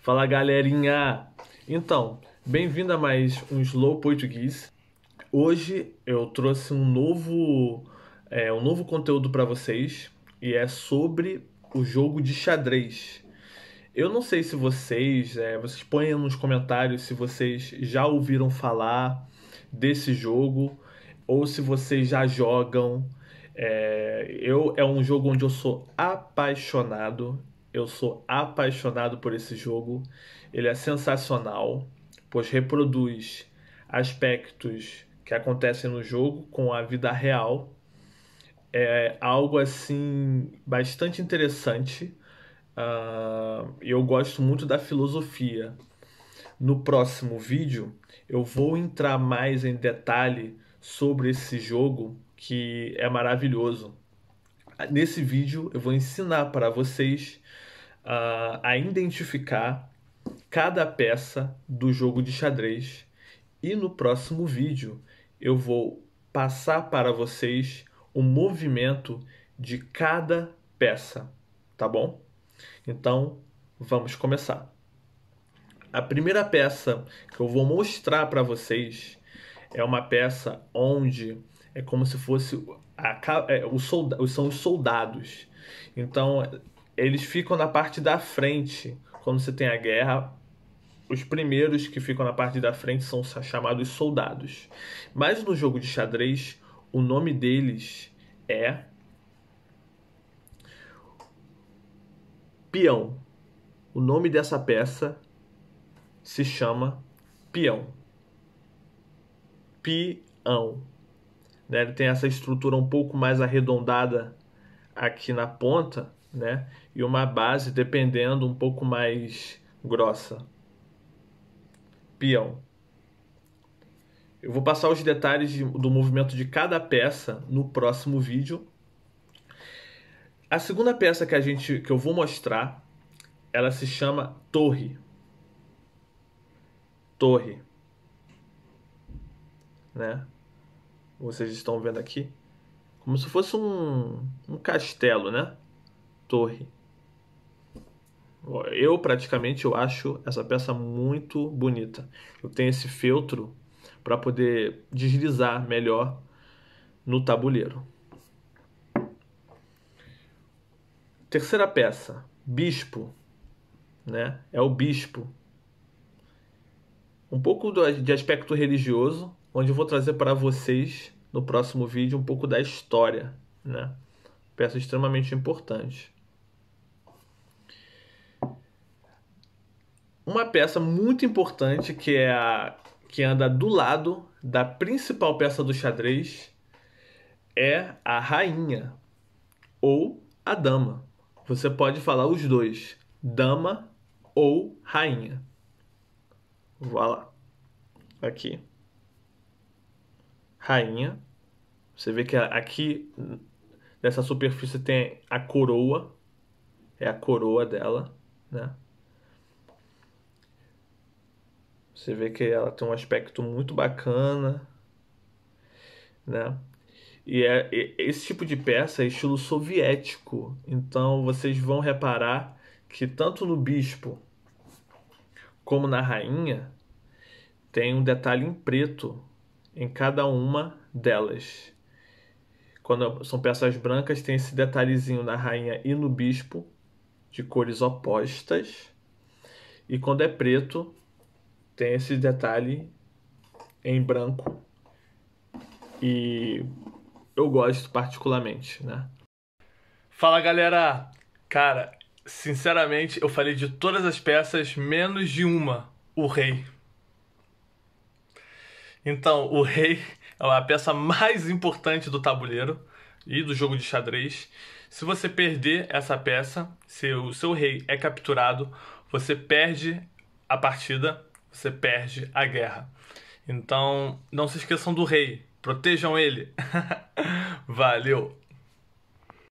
Fala galerinha! Então, bem-vindo a mais um Slow Português. Hoje eu trouxe um novo, é, um novo conteúdo para vocês e é sobre o jogo de xadrez. Eu não sei se vocês, é, vocês põem nos comentários se vocês já ouviram falar desse jogo ou se vocês já jogam. É, eu é um jogo onde eu sou apaixonado. Eu sou apaixonado por esse jogo. Ele é sensacional, pois reproduz aspectos que acontecem no jogo com a vida real. É algo assim bastante interessante Uh, eu gosto muito da filosofia. No próximo vídeo, eu vou entrar mais em detalhe sobre esse jogo que é maravilhoso. Nesse vídeo, eu vou ensinar para vocês uh, a identificar cada peça do jogo de xadrez. E no próximo vídeo, eu vou passar para vocês o movimento de cada peça, tá bom? Então, vamos começar. A primeira peça que eu vou mostrar para vocês é uma peça onde é como se fosse a, é, o solda, são os soldados. Então, eles ficam na parte da frente. Quando você tem a guerra, os primeiros que ficam na parte da frente são chamados soldados. Mas no jogo de xadrez, o nome deles é Peão. O nome dessa peça se chama Peão. Peão. Né? Ele tem essa estrutura um pouco mais arredondada aqui na ponta, né? E uma base dependendo um pouco mais grossa. Peão. Eu vou passar os detalhes do movimento de cada peça no próximo vídeo. A segunda peça que a gente que eu vou mostrar, ela se chama Torre. Torre. Né? Vocês estão vendo aqui como se fosse um, um castelo, né? Torre. Eu praticamente eu acho essa peça muito bonita. Eu tenho esse feltro para poder deslizar melhor no tabuleiro. Terceira peça, bispo, né? É o bispo. Um pouco de aspecto religioso, onde eu vou trazer para vocês no próximo vídeo um pouco da história, né? Peça extremamente importante. Uma peça muito importante que é a que anda do lado da principal peça do xadrez é a rainha ou a dama. Você pode falar os dois, dama ou rainha. Vá lá. Aqui. Rainha. Você vê que aqui nessa superfície tem a coroa. É a coroa dela, né? Você vê que ela tem um aspecto muito bacana, né? E é, esse tipo de peça é estilo soviético. Então vocês vão reparar que tanto no bispo como na rainha tem um detalhe em preto em cada uma delas. Quando são peças brancas, tem esse detalhezinho na rainha e no bispo, de cores opostas. E quando é preto, tem esse detalhe em branco. E eu gosto particularmente, né? Fala galera! Cara, sinceramente, eu falei de todas as peças, menos de uma, o Rei. Então, o Rei é a peça mais importante do tabuleiro e do jogo de xadrez. Se você perder essa peça, se o seu rei é capturado, você perde a partida, você perde a guerra. Então, não se esqueçam do rei. Protejam ele. Valeu!